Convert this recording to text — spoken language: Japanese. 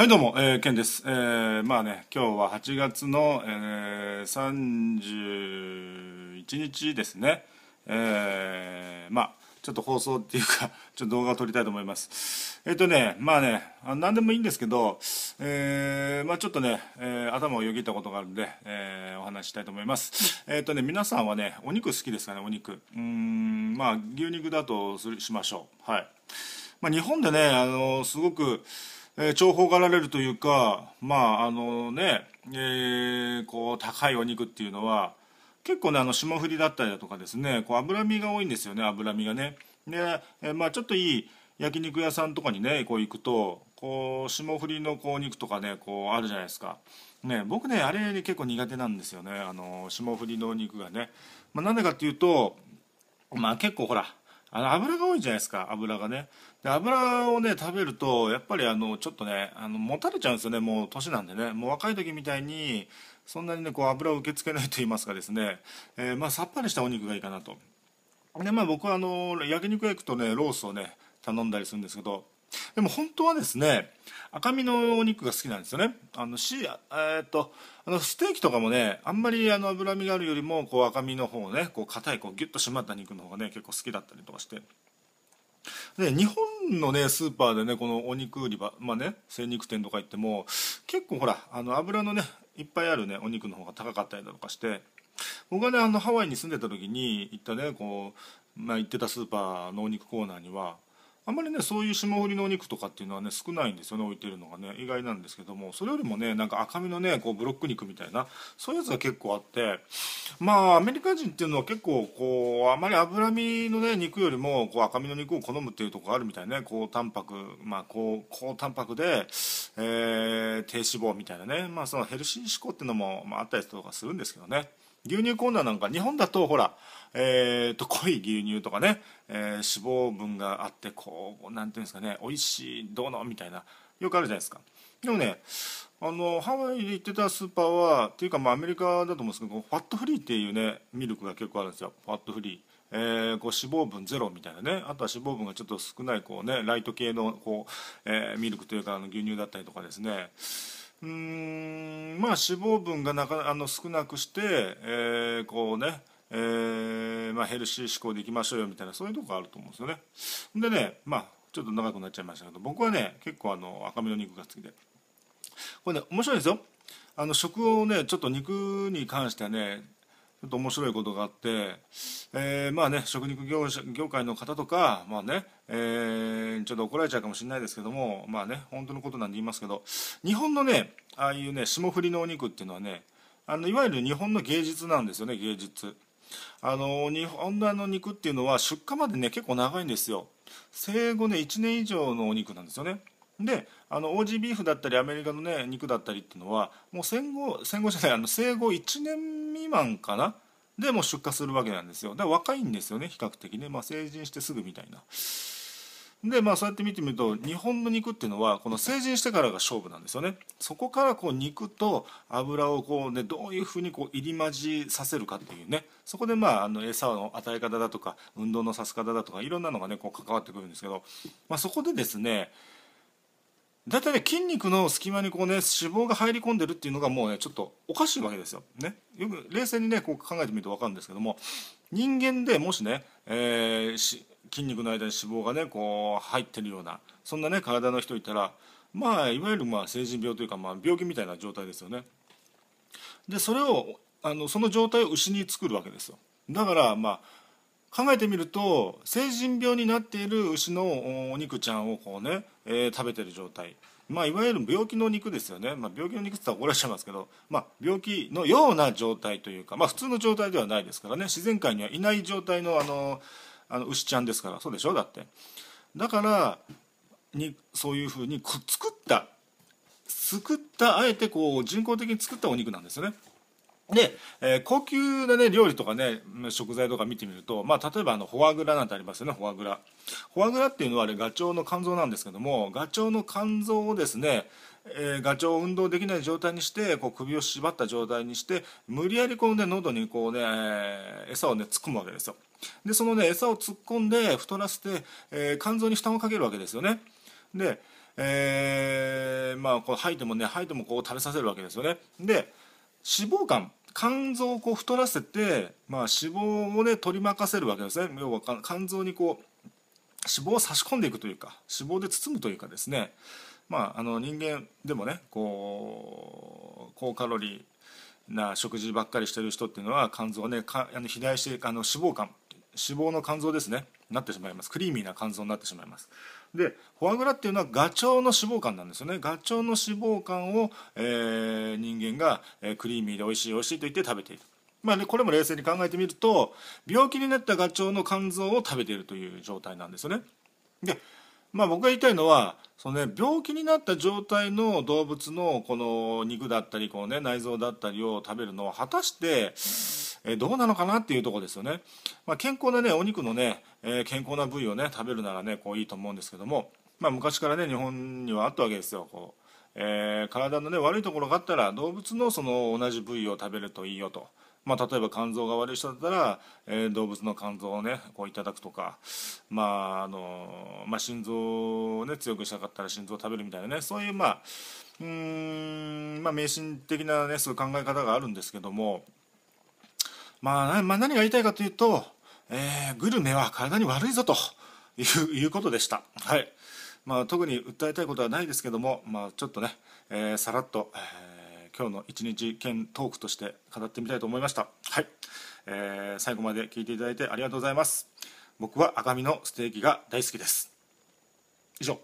はいどうも、えー、ケンです。えー、まあね、今日は8月の、えー、31日ですね。えー、まあ、ちょっと放送っていうか、ちょっと動画を撮りたいと思います。えっ、ー、とね、まあね、あ何でもいいんですけど、えー、まあちょっとね、えー、頭をよぎったことがあるんで、えー、お話ししたいと思います。えっ、ー、とね、皆さんはね、お肉好きですかね、お肉。うん、まあ牛肉だとするしましょう。はい。まあ日本でね、あのすごく、えー、重宝がられるというかまああのね、えー、こう高いお肉っていうのは結構ねあの霜降りだったりだとかですねこう脂身が多いんですよね脂身がね。で、えー、まあ、ちょっといい焼肉屋さんとかにねこう行くとこう霜降りのこう肉とかねこうあるじゃないですか。ね、僕ねあれ、結構苦手なんですよねあの霜降りの肉がね、まあ、なんでかっていうとまあ結構ほらあの油が多いじゃないですか油がねで油をね食べるとやっぱりあのちょっとねあの持たれちゃうんですよねもう年なんでねもう若い時みたいにそんなにねこう油を受け付けないと言いますかですね、えー、まあ、さっぱりしたお肉がいいかなとでまあ僕はあの焼肉屋行くとねロースをね頼んだりするんですけどでも本当はですね赤身のお肉が好きなんですよねあのし、えー、っとあのステーキとかもねあんまりあの脂身があるよりもこう赤身の方ねこう硬いこうギュッと締まった肉の方がね結構好きだったりとかしてで日本のねスーパーでねこのお肉売り場まあね精肉店とか行っても結構ほらあの油のねいっぱいあるねお肉の方が高かったりだとかして僕はねあのハワイに住んでた時に行ったねこう、まあ、行ってたスーパーのお肉コーナーにはあんまりねそういう霜降りのお肉とかっていうのはね少ないんですよね置いてるのがね意外なんですけどもそれよりもねなんか赤身のねこうブロック肉みたいなそういうやつが結構あってまあアメリカ人っていうのは結構こうあまり脂身のね肉よりもこう赤身の肉を好むっていうとこがあるみたいね高タンパクまあ高高タンパクで、えー、低脂肪みたいなねまあそのヘルシー思考っていうのも、まあ、あったりとかするんですけどね。牛乳コーナーなんか日本だとほらえーと、と濃い牛乳とかね、えー、脂肪分があってこう何ていうんですかね美味しいどうのみたいなよくあるじゃないですかでもねあのハワイで行ってたスーパーはっていうか、まあ、アメリカだと思うんですけどファットフリーっていうねミルクが結構あるんですよファットフリー。えー、こう脂肪分ゼロみたいなねあとは脂肪分がちょっと少ないこう、ね、ライト系のこう、えー、ミルクというかあの牛乳だったりとかですねうんまあ脂肪分がなかあの少なくして、えー、こうね、えーまあ、ヘルシー思考でいきましょうよみたいなそういうとこあると思うんですよねでねまあちょっと長くなっちゃいましたけど僕はね結構あの赤身の肉が好きでこれね面白いんですよあの食をねちょっと肉に関してはねちょっと面白いことがあって、えー、まあね食肉業業界の方とかまあね、えーにちょっと怒られちゃうかもしれないですけどもまあね本当のことなんで言いますけど日本のねああいうね霜降りのお肉っていうのはねあのいわゆる日本の芸術なんですよね芸術あの日本のあの肉っていうのは出荷までね結構長いんですよ生後ね1年以上のお肉なんですよねであのオージービーフだったりアメリカのね肉だったりっていうのはもう戦後戦後じゃないあの生後1年未満かなでも出荷するわけなんですよだから若いんですよね比較的ね、まあ、成人してすぐみたいなでまあそうやって見てみると日本の肉っていうのはこの成人してからが勝負なんですよねそこからこう肉と油をこう、ね、どういうふうにこう入り混じさせるかっていうねそこでまああの餌の与え方だとか運動のさす方だとかいろんなのがねこう関わってくるんですけど、まあ、そこでですね大体ね筋肉の隙間にこうね脂肪が入り込んでるっていうのがもうねちょっとおかしいわけですよ。ね、よく冷静にねこう考えてみると分かるんですけども人間でもしね、えー、筋肉の間に脂肪がねこう入ってるようなそんなね体の人いたらまあいわゆるまあ成人病というか、まあ、病気みたいな状態ですよね。でそれをあのその状態を牛に作るわけですよ。だからまあ考えてみると成人病になっている牛のお肉ちゃんをこうね、えー、食べてる状態まあいわゆる病気の肉ですよね、まあ、病気の肉って言ったら怒られちゃいますけど、まあ、病気のような状態というか、まあ、普通の状態ではないですからね自然界にはいない状態のあのーあの牛ちゃんですからそうでしょだってだからにそういうふうに作った作ったあえてこう人工的に作ったお肉なんですよねで、えー、高級なね料理とかね食材とか見てみると、まあ、例えばあのフォアグラなんてありますよねフォアグラフォアグラっていうのはあれガチョウの肝臓なんですけどもガチョウの肝臓をですねえー、ガチョウを運動できない状態にしてこう首を縛った状態にして無理やりこう、ね、喉にこうね、えー、餌を、ね、突っ込むわけですよでその、ね、餌を突っ込んで太らせて、えー、肝臓に負担をかけるわけですよねで、えー、まあこう吐いてもね吐いてもこう食べさせるわけですよねで脂肪肝肝臓をこう太らせて、まあ、脂肪をね取り巻かせるわけですね要は肝臓にこう脂肪を差し込んでいくというか脂肪で包むというかですねまあ、あの人間でもねこう高カロリーな食事ばっかりしてる人っていうのは肝臓ねかあの肥大してあの脂肪肝脂肪の肝臓ですねなってしまいますクリーミーな肝臓になってしまいますでフォアグラっていうのはガチョウの脂肪肝なんですよねガチョウの脂肪肝を、えー、人間が、えー、クリーミーで美味しい美味しいと言って食べているまあね、これも冷静に考えてみると病気になったガチョウの肝臓を食べているという状態なんですよねでまあ、僕が言いたいのはその、ね、病気になった状態の動物のこの肉だったりこう、ね、内臓だったりを食べるのは果たしてえどうなのかなっていうとこですよね、まあ、健康な、ね、お肉のね、ねえー、健康な部位を、ね、食べるなら、ね、こういいと思うんですけども、まあ、昔からね日本にはあったわけですよこう、えー、体の、ね、悪いところがあったら動物のその同じ部位を食べるといいよと。まあ、例えば肝臓が悪い人だったら、えー、動物の肝臓をねこういただくとか、まああのまあ、心臓を、ね、強くしたかったら心臓を食べるみたいなねそういうまあうん、まあ、迷信的な、ね、そういう考え方があるんですけども、まあ、まあ何が言いたいかというと、えー、グルメは体に悪いぞということでした。はいまあ、特に訴えたいことはないですけども、まあ、ちょっとね、えー、さらっと、えー今日の一日兼トークとして語ってみたいと思いましたはい、えー、最後まで聞いていただいてありがとうございます僕は赤身のステーキが大好きです以上